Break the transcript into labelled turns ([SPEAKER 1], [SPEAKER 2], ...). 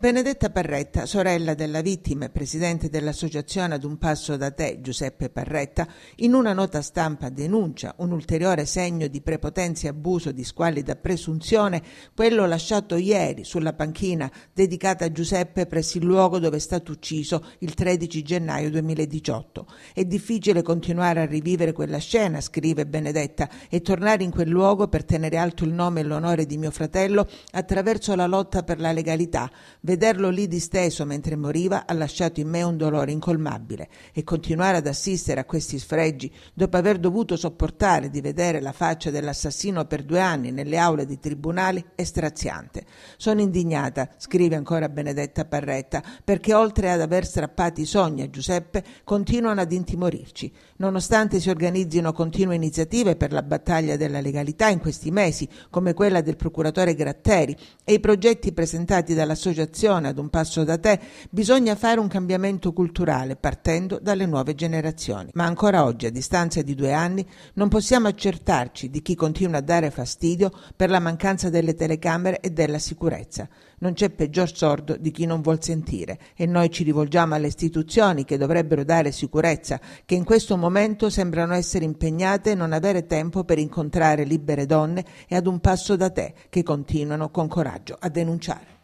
[SPEAKER 1] Benedetta Parretta, sorella della vittima e presidente dell'associazione Ad un passo da te, Giuseppe Parretta, in una nota stampa denuncia un ulteriore segno di prepotenza e abuso di squallida presunzione, quello lasciato ieri sulla panchina dedicata a Giuseppe presso il luogo dove è stato ucciso il 13 gennaio 2018. È difficile continuare a rivivere quella scena, scrive Benedetta, e tornare in quel luogo per tenere alto il nome e l'onore di mio fratello attraverso la lotta per la legalità Vederlo lì disteso mentre moriva ha lasciato in me un dolore incolmabile e continuare ad assistere a questi sfregi dopo aver dovuto sopportare di vedere la faccia dell'assassino per due anni nelle aule di tribunali è straziante. Sono indignata, scrive ancora Benedetta Parretta, perché oltre ad aver strappato i sogni a Giuseppe continuano ad intimorirci. Nonostante si organizzino continue iniziative per la battaglia della legalità in questi mesi, come quella del procuratore Gratteri e i progetti presentati dall'associazione generazione, ad un passo da te, bisogna fare un cambiamento culturale partendo dalle nuove generazioni. Ma ancora oggi, a distanza di due anni, non possiamo accertarci di chi continua a dare fastidio per la mancanza delle telecamere e della sicurezza. Non c'è peggior sordo di chi non vuol sentire e noi ci rivolgiamo alle istituzioni che dovrebbero dare sicurezza, che in questo momento sembrano essere impegnate e non avere tempo per incontrare libere donne e ad un passo da te che continuano con coraggio a denunciare.